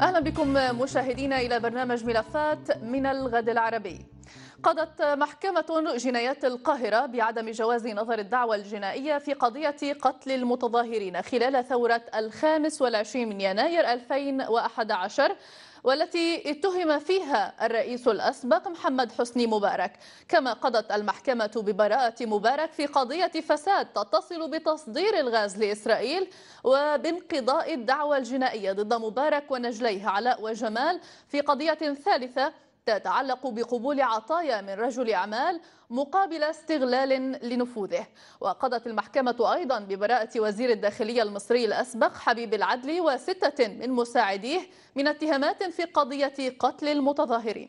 أهلا بكم مشاهدينا إلى برنامج ملفات من الغد العربي قضت محكمة جنايات القاهرة بعدم جواز نظر الدعوى الجنائية في قضية قتل المتظاهرين خلال ثورة الخامس والعشرين من يناير 2011 والتي اتهم فيها الرئيس الأسبق محمد حسني مبارك كما قضت المحكمة ببراءة مبارك في قضية فساد تتصل بتصدير الغاز لإسرائيل وبانقضاء الدعوى الجنائية ضد مبارك ونجليه علاء وجمال في قضية ثالثة تتعلق بقبول عطايا من رجل أعمال مقابل استغلال لنفوذه وقضت المحكمة أيضا ببراءة وزير الداخلية المصري الأسبق حبيب العدلي وستة من مساعديه من اتهامات في قضية قتل المتظاهرين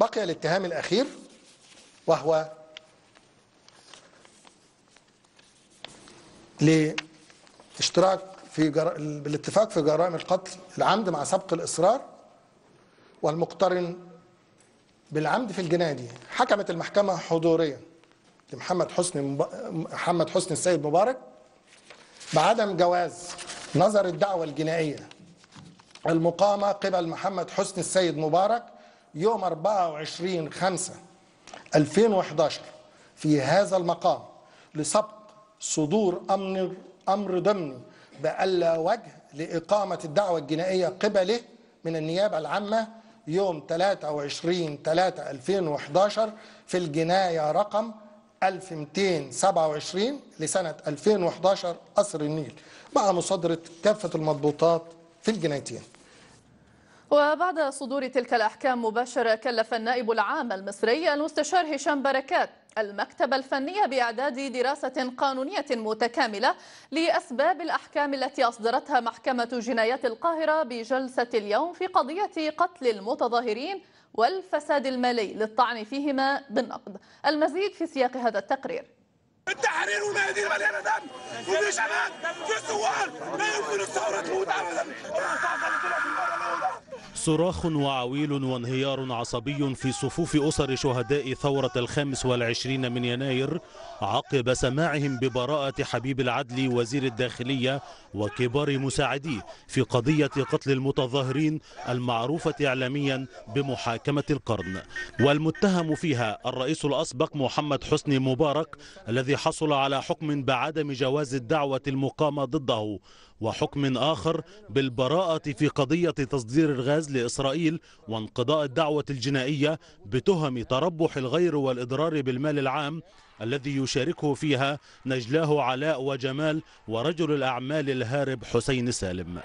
بقي الاتهام الأخير وهو لاشتراك في جر... بالاتفاق في جرائم القتل العمد مع سبق الإصرار والمقترن بالعمد في الجناية دي حكمت المحكمة حضوريا لمحمد حسني محمد حسني السيد مبارك بعدم جواز نظر الدعوة الجنائية المقامة قبل محمد حسني السيد مبارك يوم 24 5 2011 في هذا المقام لسبق صدور أمر أمر ضمني بألا وجه لإقامة الدعوة الجنائية قبله من النيابة العامة يوم 23 3 2011 في الجناية رقم 1227 لسنة 2011 قصر النيل مع مصادرة كافة المضبوطات في الجنايتين وبعد صدور تلك الأحكام مباشرة كلف النائب العام المصري المستشار هشام بركات المكتبة الفنية بإعداد دراسة قانونية متكاملة لأسباب الأحكام التي أصدرتها محكمة جنايات القاهرة بجلسة اليوم في قضية قتل المتظاهرين والفساد المالي للطعن فيهما بالنقد المزيد في سياق هذا التقرير التحرير والميادين مليانه دم وفي شباب في الثوار لا يمكن الثوره تموت ابدا صراخ وعويل وانهيار عصبي في صفوف أسر شهداء ثورة الخامس والعشرين من يناير عقب سماعهم ببراءة حبيب العدلي وزير الداخلية وكبار مساعديه في قضية قتل المتظاهرين المعروفة إعلاميا بمحاكمة القرن والمتهم فيها الرئيس الأسبق محمد حسني مبارك الذي حصل على حكم بعدم جواز الدعوة المقامة ضده وحكم آخر بالبراءة في قضية تصدير الغاز لإسرائيل وانقضاء الدعوة الجنائية بتهم تربح الغير والإضرار بالمال العام الذي يشاركه فيها نجلاه علاء وجمال ورجل الأعمال الهارب حسين سالم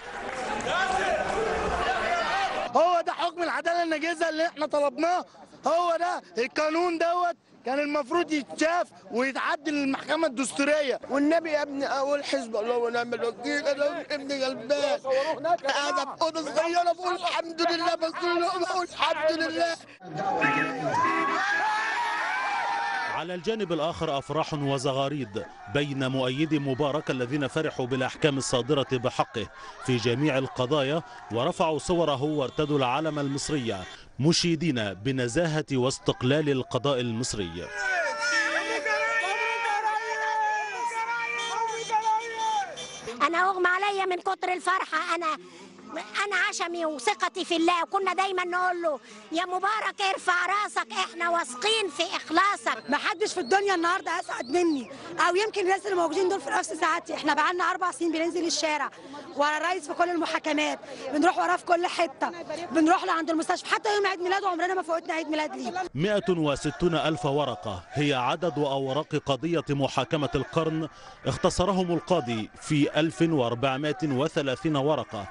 هو ده حكم العدالة الناجزة اللي احنا طلبناه هو ده القانون دوت كان المفروض يتشاف ويتعدل المحكمة الدستورية والنبي يا ابني أول حزب الله ونعم الوكيل أنا ابن غلبان أنا في أوضة صغيرة بقول الحمد لله بس بقول الحمد لله على الجانب الآخر أفراح وزغاريد بين مؤيدي مبارك الذين فرحوا بالأحكام الصادرة بحقه في جميع القضايا ورفعوا صوره وارتدوا العلم المصري مشيدين بنزاهة واستقلال القضاء المصري أنا أغمى عليا من كتر الفرحة أنا انا عشمي وثقتي في الله وكنا دايما نقول له يا مبارك ارفع راسك احنا واثقين في اخلاصك محدش في الدنيا النهارده اسعد مني او يمكن الناس اللي موجودين دول في نفس ساعتي احنا بقالنا اربع سنين بننزل الشارع ورا الرئيس في كل المحاكمات بنروح وراه في كل حته بنروح له عند المستشفى حتى يوم عيد ميلاده عمرنا ما فوتنا عيد ميلاد ليه 160 الف ورقه هي عدد اوراق قضيه محاكمه القرن اختصرهم القاضي في 1430 ورقه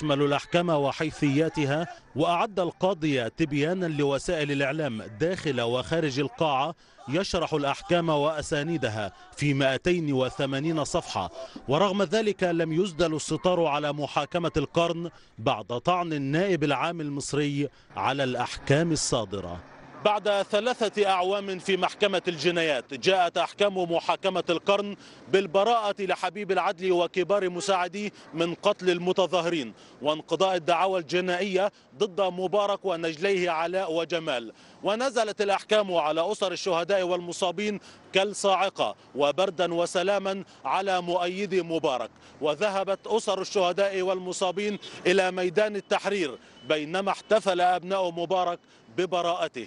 تشمل الأحكام وحيثياتها وأعد القاضي تبيانا لوسائل الإعلام داخل وخارج القاعة يشرح الأحكام وأسانيدها في 280 صفحة ورغم ذلك لم يسدل الستار على محاكمة القرن بعد طعن النائب العام المصري على الأحكام الصادرة بعد ثلاثة أعوام في محكمة الجنايات جاءت أحكام محاكمة القرن بالبراءة لحبيب العدل وكبار مساعديه من قتل المتظاهرين وانقضاء الدعاوى الجنائية ضد مبارك ونجليه علاء وجمال ونزلت الأحكام على أسر الشهداء والمصابين كالصاعقة وبردا وسلاما على مؤيدي مبارك وذهبت أسر الشهداء والمصابين إلى ميدان التحرير بينما احتفل أبناء مبارك ببراءته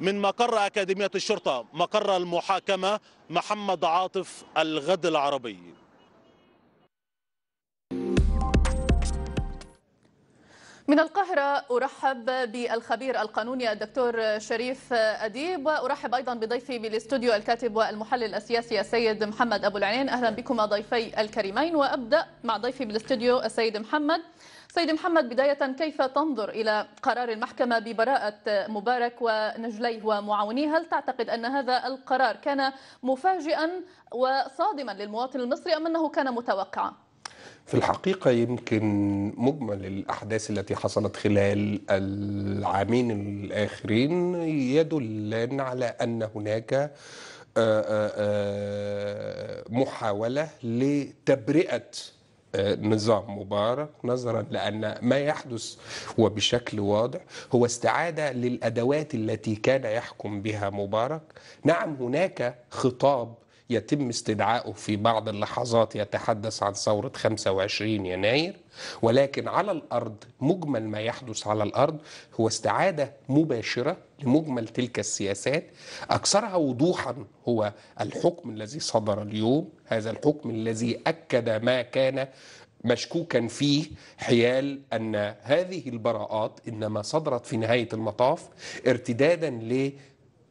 من مقر أكاديمية الشرطة مقر المحاكمة محمد عاطف الغد العربي من القاهرة أرحب بالخبير القانوني الدكتور شريف أديب وأرحب أيضا بضيفي بالاستوديو الكاتب والمحلل السياسي السيد محمد أبو العينين أهلا بكم ضيفي الكريمين وأبدأ مع ضيفي بالاستوديو السيد محمد سيد محمد بداية كيف تنظر إلى قرار المحكمة ببراءة مبارك ونجليه ومعاونيه هل تعتقد أن هذا القرار كان مفاجئا وصادما للمواطن المصري أم أنه كان متوقعا؟ في الحقيقة يمكن مجمل الأحداث التي حصلت خلال العامين الآخرين يدلان على أن هناك آه، آه، آه، محاولة لتبرئة نظام مبارك نظرا لان ما يحدث وبشكل واضح هو استعاده للادوات التي كان يحكم بها مبارك نعم هناك خطاب يتم استدعائه في بعض اللحظات يتحدث عن ثورة 25 يناير ولكن على الأرض مجمل ما يحدث على الأرض هو استعادة مباشرة لمجمل تلك السياسات أكثرها وضوحا هو الحكم الذي صدر اليوم هذا الحكم الذي أكد ما كان مشكوكا فيه حيال ان هذه البراءات انما صدرت في نهايه المطاف ارتدادا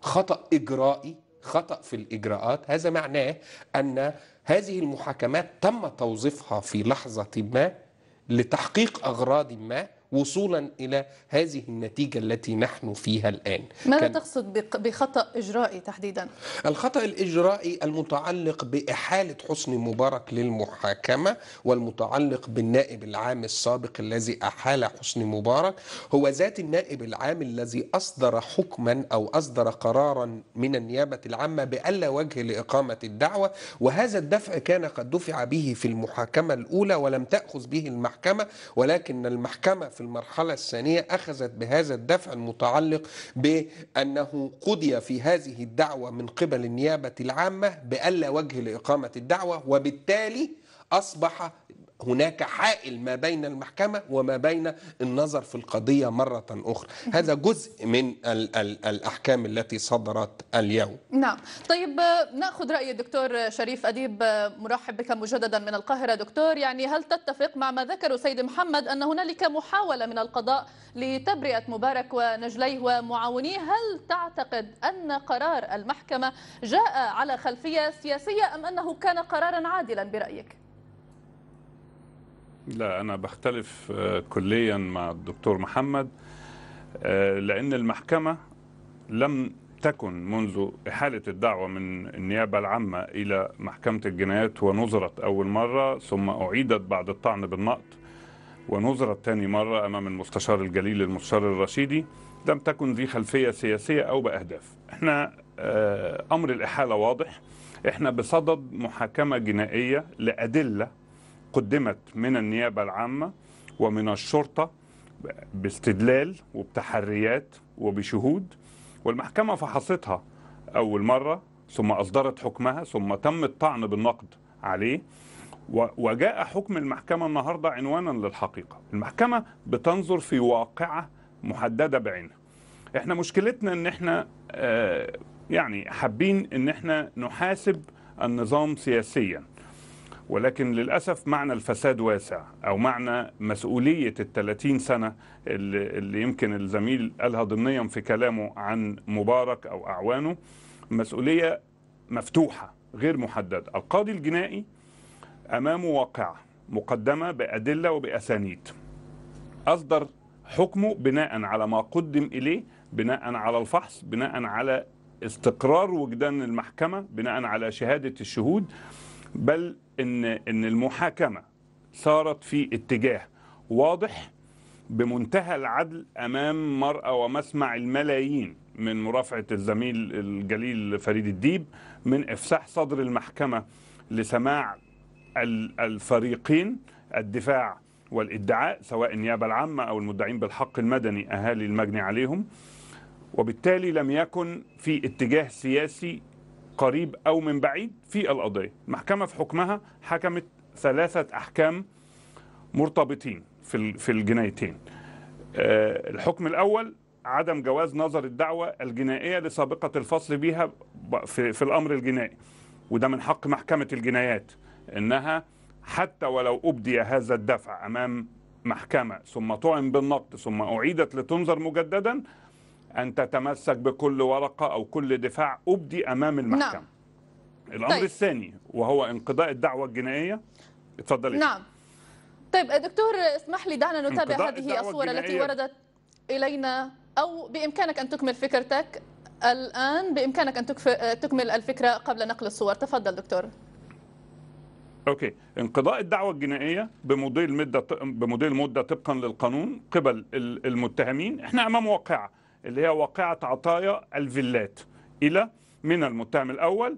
لخطا اجرائي خطأ في الإجراءات هذا معناه أن هذه المحاكمات تم توظيفها في لحظة ما لتحقيق أغراض ما وصولا إلى هذه النتيجة التي نحن فيها الآن ماذا تقصد بخطأ إجرائي تحديدا؟ الخطأ الإجرائي المتعلق بإحالة حسني مبارك للمحاكمة والمتعلق بالنائب العام السابق الذي أحال حسني مبارك هو ذات النائب العام الذي أصدر حكما أو أصدر قرارا من النيابة العامة بألا وجه لإقامة الدعوة وهذا الدفع كان قد دفع به في المحاكمة الأولى ولم تأخذ به المحكمة ولكن المحكمة في في المرحلة الثانية أخذت بهذا الدفع المتعلق بأنه قضي في هذه الدعوة من قبل النيابة العامة بألا وجه لإقامة الدعوة وبالتالي أصبح هناك حائل ما بين المحكمة وما بين النظر في القضية مرة أخرى هذا جزء من الـ الـ الأحكام التي صدرت اليوم نعم طيب نأخذ رأي الدكتور شريف أديب مرحب بك مجددا من القاهرة دكتور يعني هل تتفق مع ما ذكره سيد محمد أن هنالك محاولة من القضاء لتبرئة مبارك ونجليه ومعاونيه هل تعتقد أن قرار المحكمة جاء على خلفية سياسية أم أنه كان قرارا عادلا برأيك؟ لا أنا بختلف آه، كليا مع الدكتور محمد آه، لأن المحكمة لم تكن منذ إحالة الدعوة من النيابة العامة إلى محكمة الجنايات ونظرت أول مرة ثم أعيدت بعد الطعن بالنقط ونظرت ثاني مرة أمام المستشار الجليل المستشار الرشيدي لم تكن ذي خلفية سياسية أو بأهداف احنا آه، أمر الإحالة واضح احنا بصدد محاكمة جنائية لأدلة قدمت من النيابة العامة ومن الشرطة باستدلال وبتحريات وبشهود والمحكمة فحصتها أول مرة ثم أصدرت حكمها ثم تم الطعن بالنقد عليه وجاء حكم المحكمة النهاردة عنوانا للحقيقة المحكمة بتنظر في واقعة محددة بعينها احنا مشكلتنا ان احنا آه، يعني حابين ان احنا نحاسب النظام سياسيا ولكن للأسف معنى الفساد واسع أو معنى مسؤولية ال 30 سنة اللي يمكن الزميل قالها ضمنيا في كلامه عن مبارك أو أعوانه مسؤولية مفتوحة غير محددة القاضي الجنائي أمامه واقعة مقدمة بأدلة وبأسانيد أصدر حكمه بناء على ما قدم إليه بناء على الفحص بناء على استقرار وجدان المحكمة بناء على شهادة الشهود بل ان ان المحاكمه صارت في اتجاه واضح بمنتهى العدل امام مرأى ومسمع الملايين من مرافعه الزميل الجليل فريد الديب من افساح صدر المحكمه لسماع الفريقين الدفاع والادعاء سواء النيابه العامه او المدعين بالحق المدني اهالي المجني عليهم وبالتالي لم يكن في اتجاه سياسي قريب أو من بعيد في القضية المحكمة في حكمها حكمت ثلاثة أحكام مرتبطين في في الجنايتين آه، الحكم الأول عدم جواز نظر الدعوة الجنائية لسابقة الفصل بها في, في الأمر الجنائي وده من حق محكمة الجنايات إنها حتى ولو أبدي هذا الدفع أمام محكمة ثم طعن بالنقد ثم أعيدت لتنظر مجددا أن تتمسك بكل ورقة أو كل دفاع أبدي أمام المحكمة نعم. الأمر طيب. الثاني وهو انقضاء الدعوة الجنائية اتفضلي نعم طيب دكتور اسمح لي دعنا نتابع هذه الصور التي وردت إلينا أو بإمكانك أن تكمل فكرتك الآن بإمكانك أن تكمل الفكرة قبل نقل الصور تفضل دكتور اوكي انقضاء الدعوه الجنائيه بمضي المده بمضي المده طبقا للقانون قبل المتهمين احنا امام واقعه اللي هي واقعة عطايا الفيلات إلى من المتهم الأول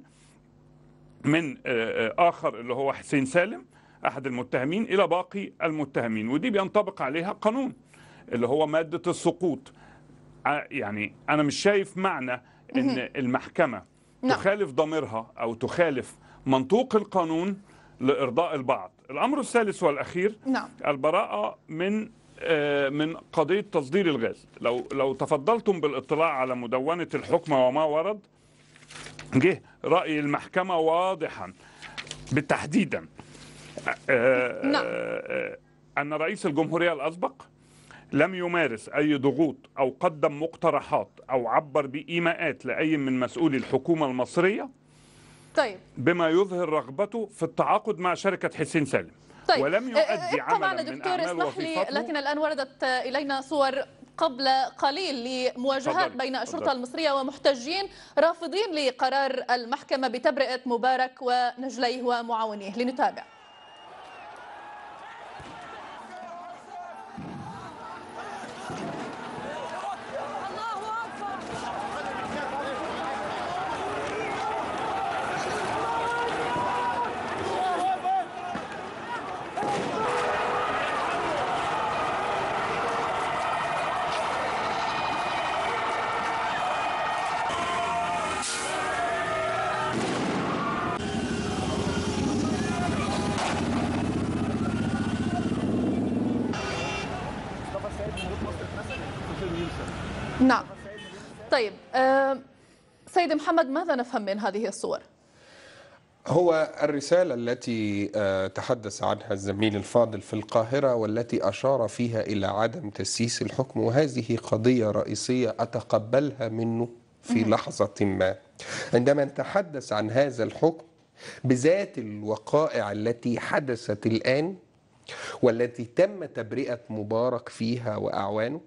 من آه، آه، آخر اللي هو حسين سالم أحد المتهمين إلى باقي المتهمين ودي بينطبق عليها قانون اللي هو مادة السقوط آه، يعني أنا مش شايف معنى إن المحكمة نعم. تخالف ضميرها أو تخالف منطوق القانون لإرضاء البعض الأمر الثالث والأخير نعم. البراءة من آه، من قضية تصدير الغاز لو, لو تفضلتم بالاطلاع على مدونة الحكمة وما ورد جه رأي المحكمة واضحا بالتحديدا آه، نعم. آه، أن رئيس الجمهورية الأسبق لم يمارس أي ضغوط أو قدم مقترحات أو عبر بإيماءات لأي من مسؤولي الحكومة المصرية طيب. بما يظهر رغبته في التعاقد مع شركة حسين سالم طيب. ولم آه، آه، يؤدي إيه، عملا طبعا دكتور اسمح لي لكن الآن وردت إلينا صور قبل قليل لمواجهات بين الشرطة المصرية ومحتجين رافضين لقرار المحكمة بتبرئة مبارك ونجليه ومعاونيه لنتابع نعم طيب آه، سيد محمد ماذا نفهم من هذه الصور؟ هو الرسالة التي آه، تحدث عنها الزميل الفاضل في القاهرة والتي أشار فيها إلى عدم تسييس الحكم وهذه قضية رئيسية أتقبلها منه في لحظة ما عندما نتحدث عن هذا الحكم بذات الوقائع التي حدثت الآن والتي تم تبرئة مبارك فيها وأعوانه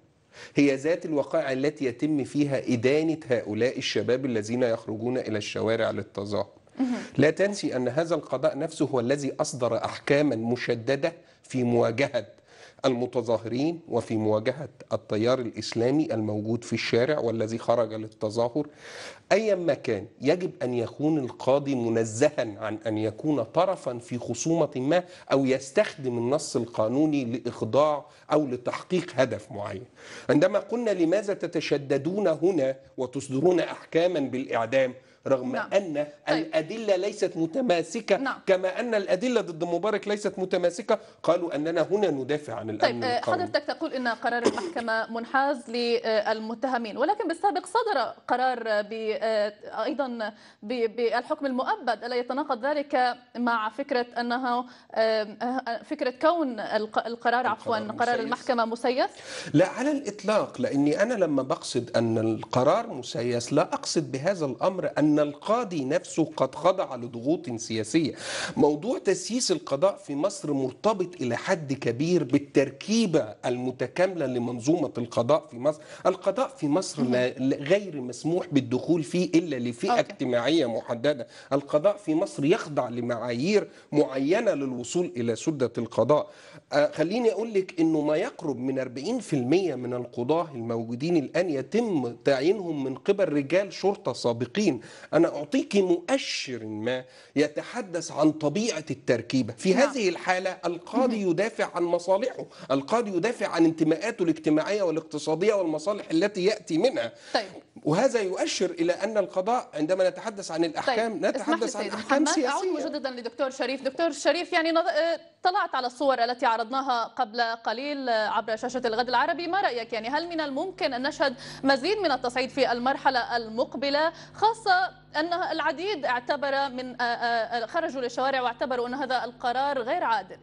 هي ذات الوقائع التي يتم فيها إدانة هؤلاء الشباب الذين يخرجون إلى الشوارع للتظاهر لا تنسي أن هذا القضاء نفسه هو الذي أصدر أحكاما مشددة في مواجهة المتظاهرين وفي مواجهة التيار الإسلامي الموجود في الشارع والذي خرج للتظاهر أيا ما كان يجب أن يكون القاضي منزها عن أن يكون طرفا في خصومة ما أو يستخدم النص القانوني لإخضاع أو لتحقيق هدف معين عندما قلنا لماذا تتشددون هنا وتصدرون أحكاما بالإعدام رغم نعم. أن طيب. الأدلة ليست متماسكة نعم. كما أن الأدلة ضد مبارك ليست متماسكة قالوا أننا هنا ندافع عن الأمن طيب آه، حضرتك تقول أن قرار المحكمة منحاز للمتهمين ولكن بالسابق صدر قرار آه، أيضا بالحكم المؤبد ألا يتناقض ذلك مع فكرة أنها آه، فكرة كون القرار عفوا قرار المحكمة مسيس؟ لا على الإطلاق لأني أنا لما بقصد أن القرار مسيس لا أقصد بهذا الأمر أن أن القاضي نفسه قد خضع لضغوط سياسية موضوع تسييس القضاء في مصر مرتبط إلى حد كبير بالتركيبة المتكاملة لمنظومة القضاء في مصر القضاء في مصر غير مسموح بالدخول فيه إلا لفئة أوكي. اجتماعية محددة القضاء في مصر يخضع لمعايير معينة للوصول إلى سدة القضاء آه، خليني أقول لك أنه ما يقرب من 40% من القضاة الموجودين الآن يتم تعيينهم من قبل رجال شرطة سابقين أنا أعطيك مؤشر ما يتحدث عن طبيعة التركيبة في نعم. هذه الحالة القاضي يدافع عن مصالحه القاضي يدافع عن انتماءاته الاجتماعية والاقتصادية والمصالح التي يأتي منها طيب. وهذا يؤشر الى ان القضاء عندما نتحدث عن طيب، الاحكام طيب. نتحدث عن احكام سياسيه اعود مجددا لدكتور شريف دكتور شريف يعني نض... آه، طلعت على الصور التي عرضناها قبل قليل آه، عبر شاشه الغد العربي ما رايك يعني هل من الممكن ان نشهد مزيد من التصعيد في المرحله المقبله خاصه ان العديد اعتبر من آه، خرجوا للشوارع واعتبروا ان هذا القرار غير عادل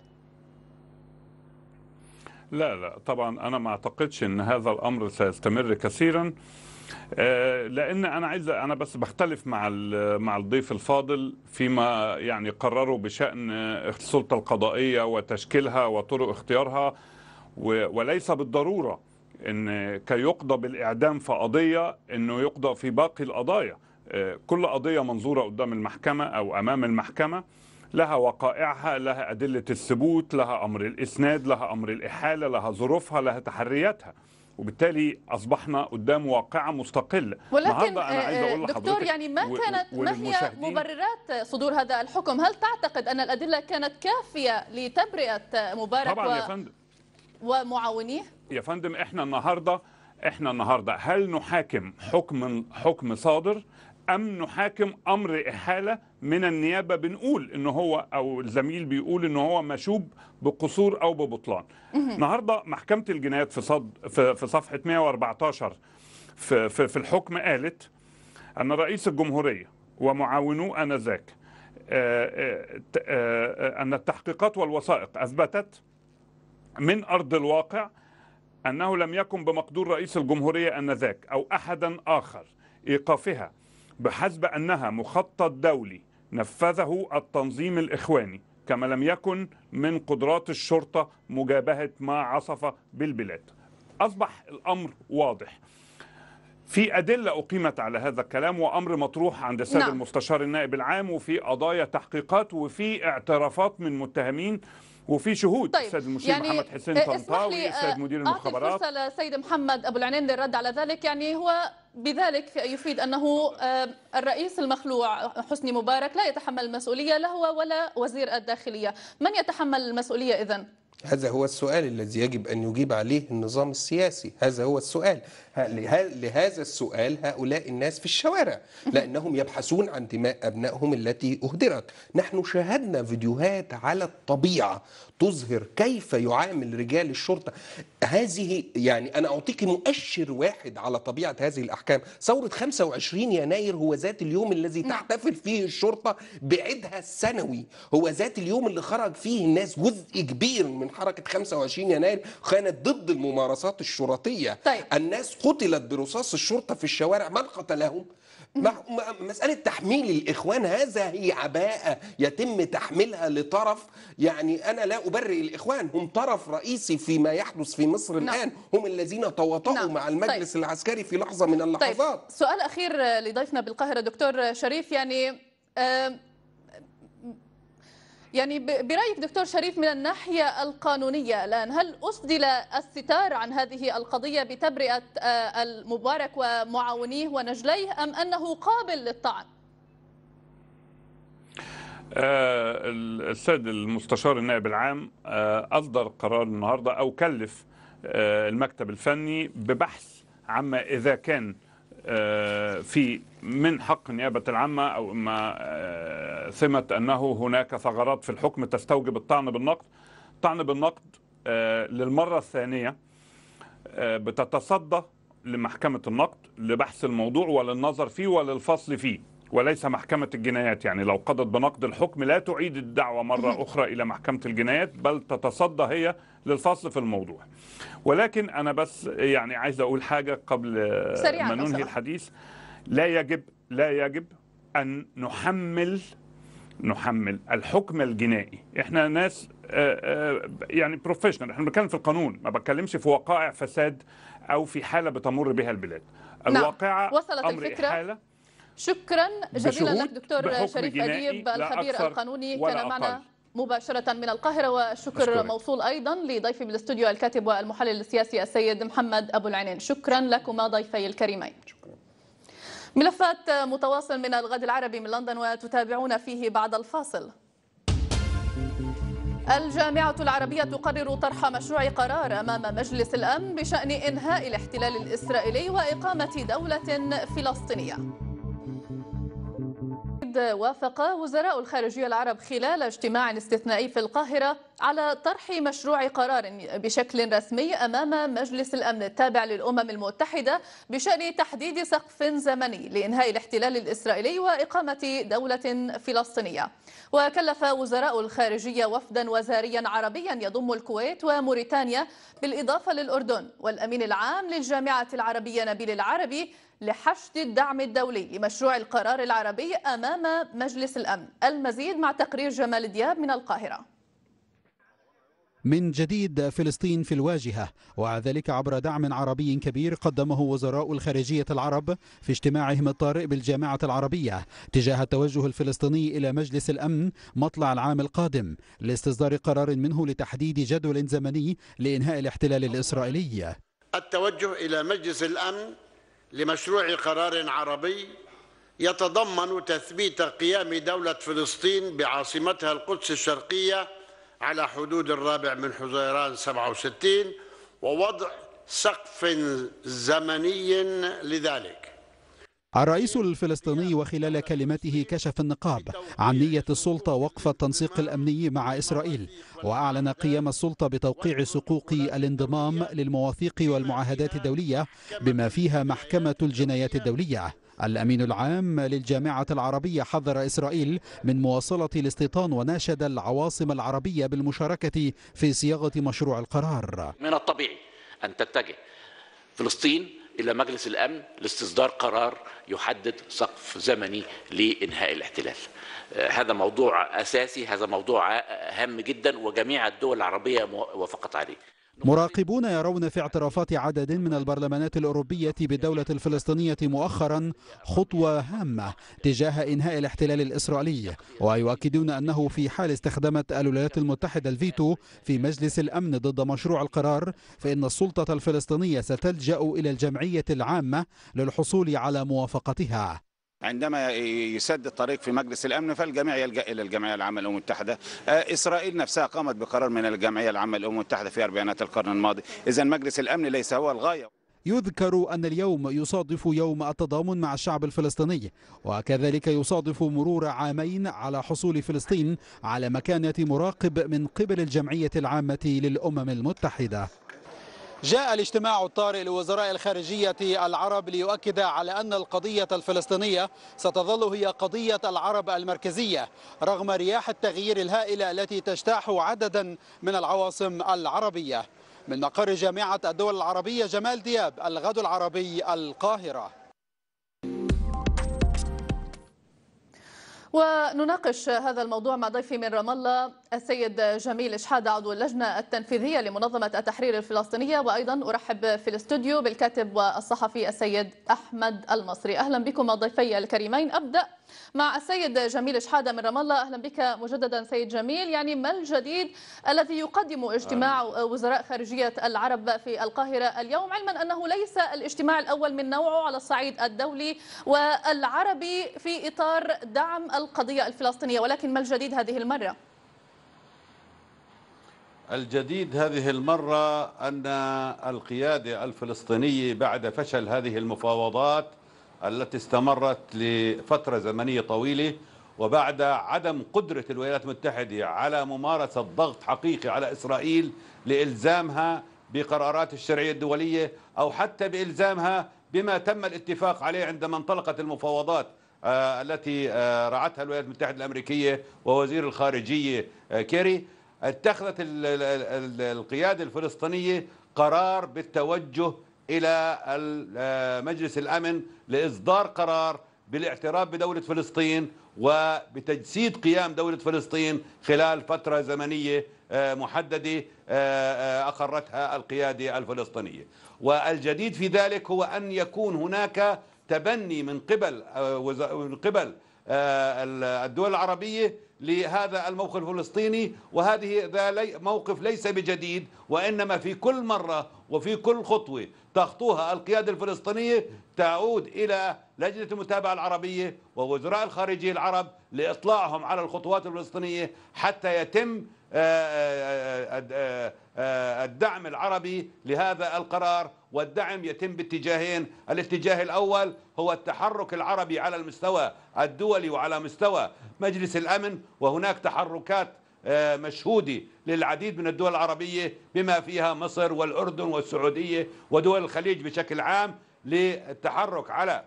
لا لا طبعا انا ما اعتقدش ان هذا الامر سيستمر كثيرا آه، لان انا عايز انا بس بختلف مع مع الضيف الفاضل فيما يعني قرروا بشان آه، السلطه القضائيه وتشكيلها وطرق اختيارها وليس بالضروره ان كي يقضى بالاعدام في قضيه انه يقضى في باقي القضايا آه، كل قضيه منظوره قدام المحكمه او امام المحكمه لها وقائعها لها ادله الثبوت لها امر الاسناد لها امر الاحاله لها ظروفها لها تحرياتها وبالتالي اصبحنا قدام واقعه مستقله ولكن أنا عايز آه، أقول دكتور يعني ما كانت ما هي مبررات صدور هذا الحكم هل تعتقد ان الادله كانت كافيه لتبرئه مبارك طبعا و... يا فندم ومعاونيه يا فندم احنا النهارده احنا النهارده هل نحاكم حكم حكم صادر أم نحاكم أمر إحالة من النيابة بنقول إن هو أو الزميل بيقول إن هو مشوب بقصور أو ببطلان النهاردة محكمة الجنايات في, صد في صفحة 114 في, في, في الحكم قالت أن رئيس الجمهورية ومعاونوه آنذاك آه، آه، آه، أن التحقيقات والوثائق أثبتت من أرض الواقع أنه لم يكن بمقدور رئيس الجمهورية آنذاك أو أحدا آخر إيقافها بحسب أنها مخطط دولي نفذه التنظيم الإخواني كما لم يكن من قدرات الشرطة مجابهة ما عصف بالبلاد أصبح الأمر واضح في أدلة أقيمت على هذا الكلام وأمر مطروح عند السيد نعم. المستشار النائب العام وفي قضايا تحقيقات وفي اعترافات من متهمين وفي شهود طيب. السيد المشير يعني محمد حسين آه، طنطاوي السيد آه، مدير المخابرات أعطي فرصة محمد أبو العنين للرد على ذلك يعني هو بذلك يفيد أنه آه، الرئيس المخلوع حسني مبارك لا يتحمل المسؤولية لا هو ولا وزير الداخلية من يتحمل المسؤولية اذا هذا هو السؤال الذي يجب أن يجيب عليه النظام السياسي هذا هو السؤال لهذا السؤال هؤلاء الناس في الشوارع لأنهم يبحثون عن دماء أبنائهم التي أهدرت نحن شاهدنا فيديوهات على الطبيعة تظهر كيف يعامل رجال الشرطة هذه يعني أنا أعطيك مؤشر واحد على طبيعة هذه الأحكام ثورة 25 يناير هو ذات اليوم الذي نعم. تحتفل فيه الشرطة بعيدها السنوي هو ذات اليوم اللي خرج فيه الناس جزء كبير من من حركه 25 يناير كانت ضد الممارسات الشرطيه طيب. الناس قتلت برصاص الشرطه في الشوارع من قتلهم مسألة تحميل الإخوان هذا هي عباءة يتم تحميلها لطرف يعني أنا لا أبرئ الإخوان هم طرف رئيسي فيما يحدث في مصر نعم. الآن هم الذين تواطؤوا نعم. مع طيب. المجلس طيب. العسكري في لحظة من طيب. اللحظات طيب. سؤال أخير لضيفنا بالقاهرة دكتور شريف يعني آه يعني برأيك دكتور شريف من الناحية القانونية الآن هل أسدل الستار عن هذه القضية بتبرئة آه، المبارك ومعاونيه ونجليه أم أنه قابل للطعن؟ آه، السيد المستشار النائب العام آه، أصدر قرار النهاردة أو كلف المكتب الفني ببحث عما إذا كان آه، في من حق النيابة العامة أو ما سمت آه، أنه هناك ثغرات في الحكم تستوجب الطعن بالنقد الطعن بالنقد آه، للمرة الثانية بتتصدى لمحكمة النقد لبحث الموضوع وللنظر فيه وللفصل فيه وليس محكمة الجنايات يعني لو قضت بنقد الحكم لا تعيد الدعوة مرة أخرى إلى محكمة الجنايات بل تتصدى هي للفصل في الموضوع ولكن أنا بس يعني عايز أقول حاجة قبل ما ننهي الحديث لا يجب لا يجب أن نحمل نحمل الحكم الجنائي احنا ناس آه، آه، يعني بروفيشنال احنا بنتكلم في القانون ما بتكلمش في وقائع فساد او في حاله بتمر بها البلاد نعم. الواقعه نعم. وصلت أمر الفكره إحالة. شكرا جزيلا لك دكتور شريف أديب الخبير القانوني كان معنا مباشرة من القاهرة والشكر مشكورك. موصول أيضا لضيفي بالاستوديو الكاتب والمحلل السياسي السيد محمد أبو العنين شكرا لكما ضيفي الكريمين شكرا. ملفات متواصل من الغد العربي من لندن وتتابعون فيه بعد الفاصل الجامعة العربية تقرر طرح مشروع قرار أمام مجلس الأمن بشأن إنهاء الاحتلال الإسرائيلي وإقامة دولة فلسطينية وافق وزراء الخارجية العرب خلال اجتماع استثنائي في القاهرة على طرح مشروع قرار بشكل رسمي أمام مجلس الأمن التابع للأمم المتحدة بشأن تحديد سقف زمني لإنهاء الاحتلال الإسرائيلي وإقامة دولة فلسطينية وكلف وزراء الخارجية وفدا وزاريا عربيا يضم الكويت وموريتانيا بالإضافة للأردن والأمين العام للجامعة العربية نبيل العربي لحشد الدعم الدولي لمشروع القرار العربي أمام مجلس الأمن المزيد مع تقرير جمال دياب من القاهرة من جديد فلسطين في الواجهة وذلك عبر دعم عربي كبير قدمه وزراء الخارجية العرب في اجتماعهم الطارئ بالجامعة العربية تجاه التوجه الفلسطيني إلى مجلس الأمن مطلع العام القادم لاستصدار قرار منه لتحديد جدول زمني لإنهاء الاحتلال الإسرائيلي التوجه إلى مجلس الأمن لمشروع قرار عربي يتضمن تثبيت قيام دولة فلسطين بعاصمتها القدس الشرقية على حدود الرابع من حزيران 67 ووضع سقف زمني لذلك الرئيس الفلسطيني وخلال كلمته كشف النقاب عن نية السلطة وقف التنسيق الأمني مع إسرائيل وأعلن قيام السلطة بتوقيع سقوق الانضمام للمواثيق والمعاهدات الدولية بما فيها محكمة الجنايات الدولية الأمين العام للجامعة العربية حذر إسرائيل من مواصلة الاستيطان وناشد العواصم العربية بالمشاركة في صياغة مشروع القرار من الطبيعي أن تتجه فلسطين إلى مجلس الأمن لاستصدار قرار يحدد سقف زمني لإنهاء الاحتلال آه، هذا موضوع أساسي هذا موضوع هام جدا وجميع الدول العربية وافقت عليه مراقبون يرون في اعترافات عدد من البرلمانات الأوروبية بالدولة الفلسطينية مؤخرا خطوة هامة تجاه إنهاء الاحتلال الإسرائيلي ويؤكدون أنه في حال استخدمت الولايات المتحدة الفيتو في مجلس الأمن ضد مشروع القرار فإن السلطة الفلسطينية ستلجأ إلى الجمعية العامة للحصول على موافقتها عندما يسد الطريق في مجلس الأمن فالجميع يلجأ إلى الجمعية العامة للأمم المتحدة آه، إسرائيل نفسها قامت بقرار من الجمعية العامة للأمم المتحدة في أربعينات القرن الماضي إذا مجلس الأمن ليس هو الغاية يذكر أن اليوم يصادف يوم التضامن مع الشعب الفلسطيني وكذلك يصادف مرور عامين على حصول فلسطين على مكانة مراقب من قبل الجمعية العامة للأمم المتحدة جاء الاجتماع الطارئ لوزراء الخارجية العرب ليؤكد على أن القضية الفلسطينية ستظل هي قضية العرب المركزية رغم رياح التغيير الهائلة التي تجتاح عددا من العواصم العربية من مقر جامعة الدول العربية جمال دياب الغد العربي القاهرة ونناقش هذا الموضوع مع ضيفي من رام الله السيد جميل شحادة عضو اللجنة التنفيذية لمنظمة التحرير الفلسطينية وأيضا أرحب في الاستوديو بالكاتب والصحفي السيد أحمد المصري أهلا بكم ضيفي الكريمين أبدأ مع السيد جميل إشحادة من رام الله أهلا بك مجددا سيد جميل يعني ما الجديد الذي يقدم اجتماع وزراء خارجية العرب في القاهرة اليوم علما أنه ليس الاجتماع الأول من نوعه على الصعيد الدولي والعربي في إطار دعم القضية الفلسطينية ولكن ما الجديد هذه المرة؟ الجديد هذه المرة أن القيادة الفلسطينية بعد فشل هذه المفاوضات التي استمرت لفترة زمنية طويلة وبعد عدم قدرة الولايات المتحدة على ممارسة ضغط حقيقي على إسرائيل لإلزامها بقرارات الشرعية الدولية أو حتى بإلزامها بما تم الاتفاق عليه عندما انطلقت المفاوضات آه، التي آه، رعتها الولايات المتحدة الأمريكية ووزير الخارجية آه، كيري اتخذت القيادة الفلسطينية قرار بالتوجه إلى آه، مجلس الأمن لإصدار قرار بالاعتراف بدولة فلسطين وبتجسيد قيام دولة فلسطين خلال فترة زمنية آه، محددة آه، أقرتها القيادة الفلسطينية والجديد في ذلك هو أن يكون هناك تبني من قبل من قبل الدول العربية لهذا الموقف الفلسطيني وهذه ذا لي موقف ليس بجديد وإنما في كل مرة وفي كل خطوة تخطوها القيادة الفلسطينية تعود إلى لجنة المتابعة العربية ووزراء الخارجية العرب لإطلاعهم على الخطوات الفلسطينية حتى يتم آه، آه، آه، الدعم العربي لهذا القرار والدعم يتم باتجاهين الاتجاه الأول هو التحرك العربي على المستوى الدولي وعلى مستوى مجلس الأمن وهناك تحركات مشهودة للعديد من الدول العربية بما فيها مصر والأردن والسعودية ودول الخليج بشكل عام للتحرك على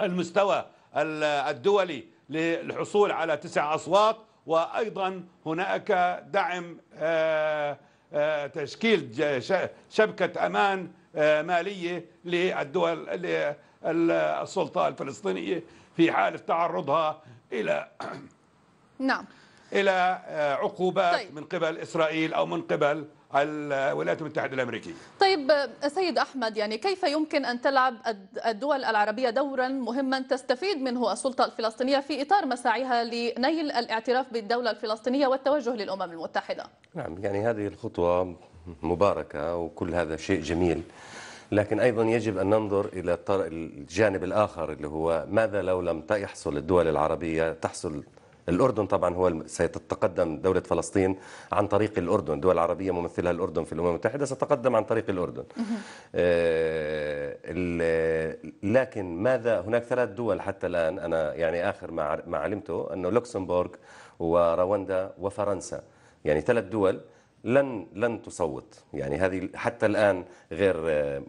المستوى الدولي للحصول على تسع أصوات وايضا هناك دعم آه، آه، تشكيل شبكه امان آه، ماليه للدول السلطه الفلسطينيه في حاله تعرضها الى نعم الى عقوبات طيب. من قبل اسرائيل او من قبل الولايات المتحده الامريكيه. طيب سيد احمد يعني كيف يمكن ان تلعب الدول العربيه دورا مهما تستفيد منه السلطه الفلسطينيه في اطار مساعيها لنيل الاعتراف بالدوله الفلسطينيه والتوجه للامم المتحده؟ نعم يعني هذه الخطوه مباركه وكل هذا شيء جميل. لكن ايضا يجب ان ننظر الى الجانب الاخر اللي هو ماذا لو لم يحصل الدول العربيه تحصل الأردن طبعا هو سيتقدم دولة فلسطين عن طريق الأردن دول عربية ممثلها الأردن في الأمم المتحدة ستتقدم عن طريق الأردن آه، لكن ماذا هناك ثلاث دول حتى الآن أنا يعني آخر ما علمته أنه لوكسمبورغ ورواندا وفرنسا يعني ثلاث دول لن لن تصوت يعني هذه حتى الان غير آه،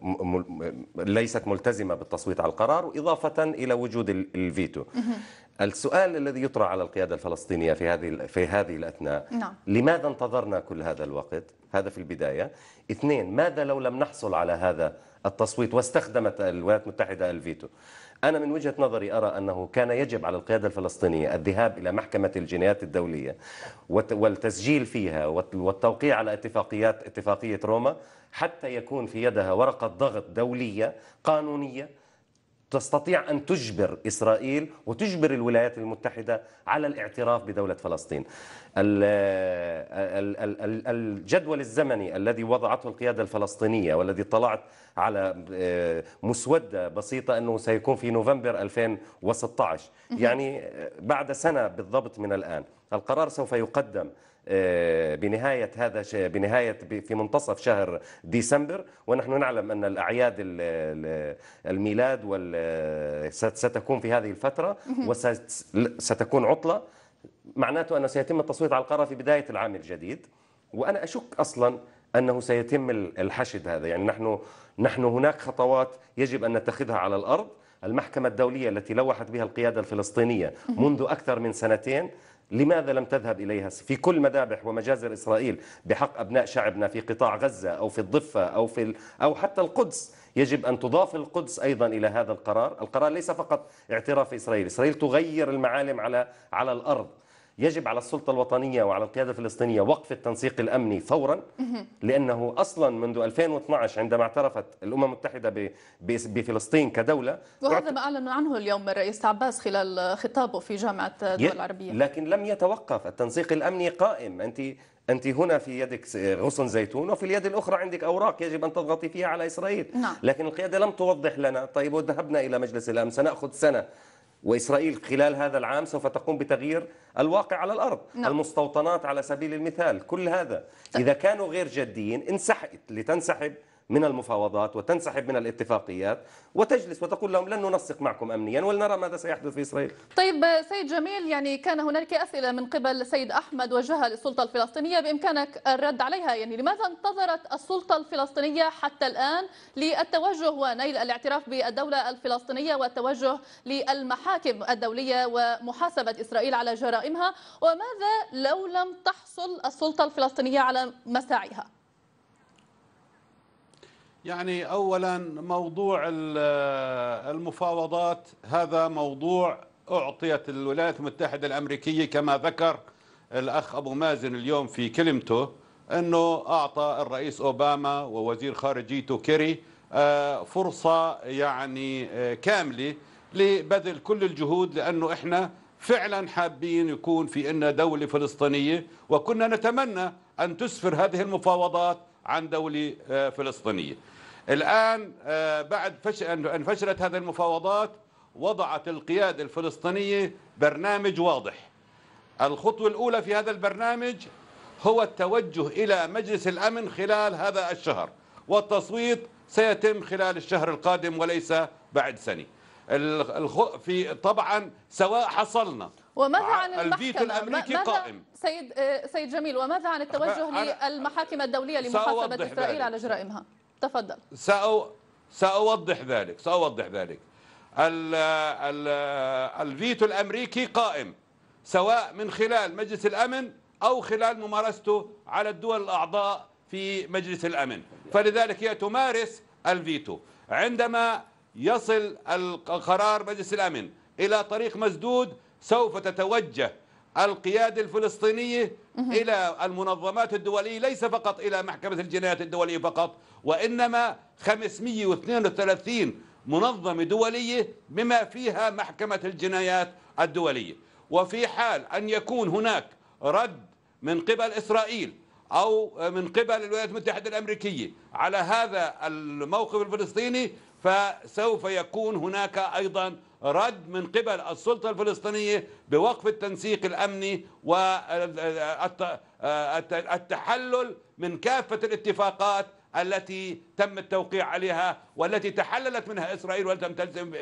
ليست ملتزمه بالتصويت على القرار اضافه الى وجود الفيتو السؤال الذي يطرح على القيادة الفلسطينية في هذه في هذه الأثناء نعم. لماذا انتظرنا كل هذا الوقت هذا في البداية اثنين ماذا لو لم نحصل على هذا التصويت واستخدمت الولايات المتحدة الفيتو أنا من وجهة نظري أرى أنه كان يجب على القيادة الفلسطينية الذهاب إلى محكمة الجنايات الدولية والتسجيل فيها والتوقيع على اتفاقيات اتفاقية روما حتى يكون في يدها ورقة ضغط دولية قانونية تستطيع أن تجبر إسرائيل وتجبر الولايات المتحدة على الاعتراف بدولة فلسطين الجدول الزمني الذي وضعته القيادة الفلسطينية والذي طلعت على آه، مسودة بسيطة أنه سيكون في نوفمبر 2016 يعني آه، بعد سنة بالضبط من الآن القرار سوف يقدم آه، بنهاية هذا بنهاية في منتصف شهر ديسمبر ونحن نعلم أن الأعياد الميلاد ستكون في هذه الفترة وستكون عطلة معناته أنه سيتم التصويت على القرار في بداية العام الجديد وأنا أشك أصلا أنه سيتم الحشد هذا يعني نحن نحن هناك خطوات يجب أن نتخذها على الأرض المحكمة الدولية التي لوحت بها القيادة الفلسطينية منذ أكثر من سنتين لماذا لم تذهب إليها في كل مذابح ومجازر إسرائيل بحق أبناء شعبنا في قطاع غزة أو في الضفة أو, في أو حتى القدس يجب أن تضاف القدس أيضا إلى هذا القرار القرار ليس فقط اعتراف إسرائيل إسرائيل تغير المعالم على, على الأرض يجب على السلطة الوطنية وعلى القيادة الفلسطينية وقف التنسيق الأمني فورا لأنه أصلا منذ 2012 عندما اعترفت الأمم المتحدة بفلسطين كدولة وهذا ما أعلن عنه اليوم الرئيس عباس خلال خطابه في جامعة الدول العربية لكن لم يتوقف التنسيق الأمني قائم أنت أنت هنا في يدك غصن زيتون وفي اليد الأخرى عندك أوراق يجب أن تضغطي فيها على إسرائيل نعم. لكن القيادة لم توضح لنا طيب وذهبنا إلى مجلس الأمن سنأخذ سنة وإسرائيل خلال هذا العام سوف تقوم بتغيير الواقع على الأرض نعم. المستوطنات على سبيل المثال كل هذا إذا كانوا غير جادين انسحت لتنسحب من المفاوضات وتنسحب من الاتفاقيات وتجلس وتقول لهم لن ننسق معكم امنيا ولنرى ماذا سيحدث في اسرائيل. طيب سيد جميل يعني كان هنالك اسئله من قبل سيد احمد وجهها للسلطه الفلسطينيه بامكانك الرد عليها يعني لماذا انتظرت السلطه الفلسطينيه حتى الان للتوجه ونيل الاعتراف بالدوله الفلسطينيه والتوجه للمحاكم الدوليه ومحاسبه اسرائيل على جرائمها وماذا لو لم تحصل السلطه الفلسطينيه على مساعيها؟ يعني اولا موضوع المفاوضات هذا موضوع اعطيت الولايات المتحده الامريكيه كما ذكر الاخ ابو مازن اليوم في كلمته انه اعطى الرئيس اوباما ووزير خارجيته كيري آه، فرصه يعني آه، كامله لبذل كل الجهود لانه احنا فعلا حابين يكون في إن دولة فلسطينية وكنا نتمنى أن تسفر هذه المفاوضات عن دولة آه، فلسطينية الآن آه، بعد أن فشلت هذه المفاوضات وضعت القيادة الفلسطينية برنامج واضح الخطوة الأولى في هذا البرنامج هو التوجه إلى مجلس الأمن خلال هذا الشهر والتصويت سيتم خلال الشهر القادم وليس بعد سنة في طبعا سواء حصلنا وماذا عن الفيتو الامريكي قائم سيد آه، سيد جميل وماذا عن التوجه للمحاكم الدوليه لمحاسبه اسرائيل على جرائمها؟ تفضل سأو سأوضح ذلك سأوضح ذلك ال ال الفيتو الأمريكي قائم سواء من خلال مجلس الأمن أو خلال ممارسته على الدول الأعضاء في مجلس الأمن فلذلك هي تمارس الفيتو عندما يصل القرار مجلس الأمن إلى طريق مسدود سوف تتوجه القيادة الفلسطينية إلى المنظمات الدولية ليس فقط إلى محكمة الجنايات الدولية فقط وإنما 532 منظمة دولية بما فيها محكمة الجنايات الدولية وفي حال أن يكون هناك رد من قبل إسرائيل أو من قبل الولايات المتحدة الأمريكية على هذا الموقف الفلسطيني فسوف يكون هناك أيضا رد من قبل السلطة الفلسطينية بوقف التنسيق الأمني والتحلل من كافة الاتفاقات التي تم التوقيع عليها والتي تحللت منها إسرائيل ولم تلتزم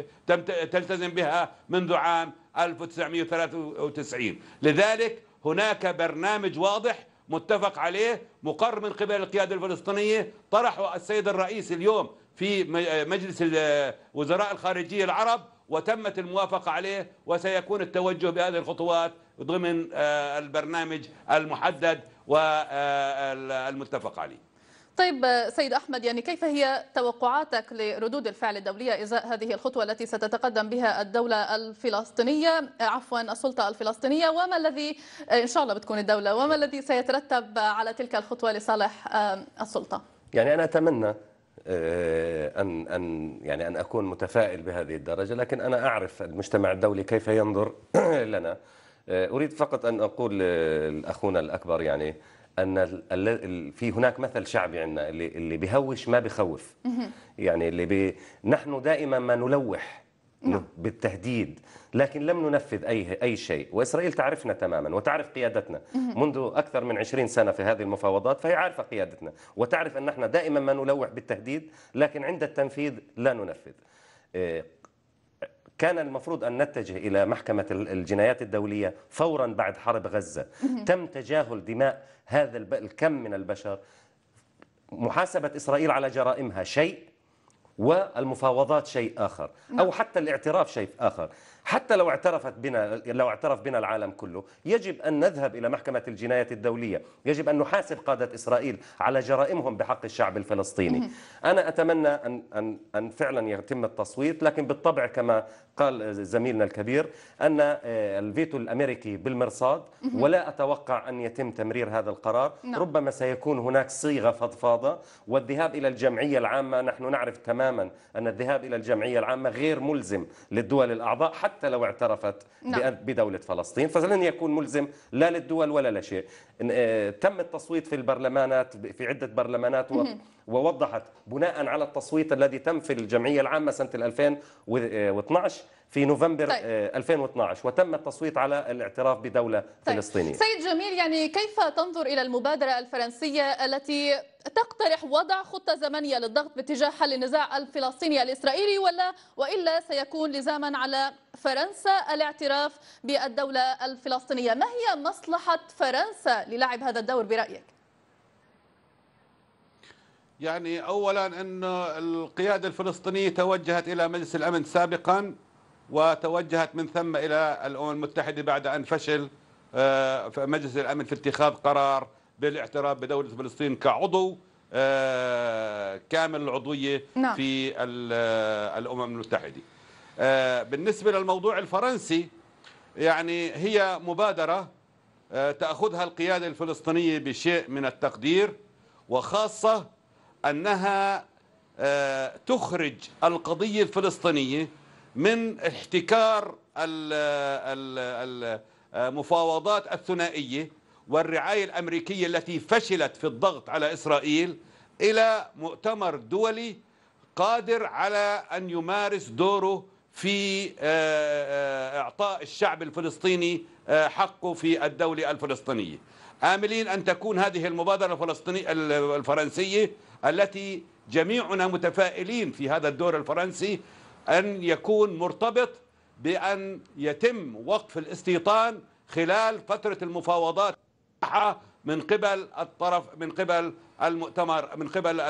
تلتزم بها منذ عام 1993 لذلك هناك برنامج واضح متفق عليه مقر من قبل القيادة الفلسطينية طرحه السيد الرئيس اليوم في مجلس وزراء الخارجية العرب وتمت الموافقة عليه وسيكون التوجه بهذه الخطوات ضمن آه، البرنامج المحدد والمتفق عليه طيب سيد أحمد يعني كيف هي توقعاتك لردود الفعل الدولية إزاء هذه الخطوة التي ستتقدم بها الدولة الفلسطينية عفوا السلطة الفلسطينية وما الذي إن شاء الله بتكون الدولة وما الذي سيترتب على تلك الخطوة لصالح آه، السلطة يعني أنا أتمنى آه، أن أن يعني أن أكون متفائل بهذه الدرجة لكن أنا أعرف المجتمع الدولي كيف ينظر لنا آه، أريد فقط أن أقول لأخونا الأكبر يعني ان في هناك مثل شعبي عندنا اللي اللي بيهوش ما بخوف يعني اللي بي نحن دائما ما نلوح نعم. بالتهديد لكن لم ننفذ أي أي شيء وإسرائيل تعرفنا تماما وتعرف قيادتنا منذ أكثر من 20 سنة في هذه المفاوضات فهي عارفة قيادتنا وتعرف أن نحن دائما ما نلوح بالتهديد لكن عند التنفيذ لا ننفذ آه، كان المفروض أن نتجه إلى محكمة الجنايات الدولية فورا بعد حرب غزة تم تجاهل دماء هذا الكم من البشر محاسبة إسرائيل على جرائمها شيء والمفاوضات شيء آخر أو نعم. حتى الاعتراف شيء آخر حتى لو اعترفت بنا لو اعترف بنا العالم كله يجب أن نذهب إلى محكمة الجناية الدولية يجب أن نحاسب قادة إسرائيل على جرائمهم بحق الشعب الفلسطيني أنا أتمنى أن, أن, أن فعلا يتم التصويت لكن بالطبع كما قال زميلنا الكبير أن آه، الفيتو الأمريكي بالمرصاد ولا أتوقع أن يتم تمرير هذا القرار نعم. ربما سيكون هناك صيغة فضفاضة والذهاب إلى الجمعية العامة نحن نعرف تماما أن الذهاب إلى الجمعية العامة غير ملزم للدول الأعضاء حتى حتى لو اعترفت نعم. بدولة فلسطين فلن يكون ملزم لا للدول ولا لشيء آه، تم التصويت في البرلمانات في عدة برلمانات ووضحت بناء على التصويت الذي تم في الجمعية العامة سنة 2012 في نوفمبر طيب. 2012 آه، وتم التصويت على الاعتراف بدولة طيب. فلسطينية سيد جميل يعني كيف تنظر إلى المبادرة الفرنسية التي تقترح وضع خطة زمنية للضغط باتجاه حل النزاع الفلسطيني الإسرائيلي ولا وإلا سيكون لزاما على فرنسا الاعتراف بالدولة الفلسطينية ما هي مصلحة فرنسا للعب هذا الدور برأيك؟ يعني أولا أن القيادة الفلسطينية توجهت إلى مجلس الأمن سابقا وتوجهت من ثم إلى الأمم المتحدة بعد أن فشل آه، مجلس الأمن في اتخاذ قرار بالاعتراف بدولة فلسطين كعضو آه، كامل العضوية نعم. في آه، الأمم المتحدة بالنسبة للموضوع الفرنسي يعني هي مبادرة تأخذها القيادة الفلسطينية بشيء من التقدير وخاصة أنها تخرج القضية الفلسطينية من احتكار المفاوضات الثنائية والرعاية الأمريكية التي فشلت في الضغط على إسرائيل إلى مؤتمر دولي قادر على أن يمارس دوره في آه، آه، إعطاء الشعب الفلسطيني آه، حقه في الدولة الفلسطينية آملين أن تكون هذه المبادرة الفلسطينية الفرنسية التي جميعنا متفائلين في هذا الدور الفرنسي أن يكون مرتبط بأن يتم وقف الاستيطان خلال فترة المفاوضات من قبل الطرف من قبل المؤتمر من قبل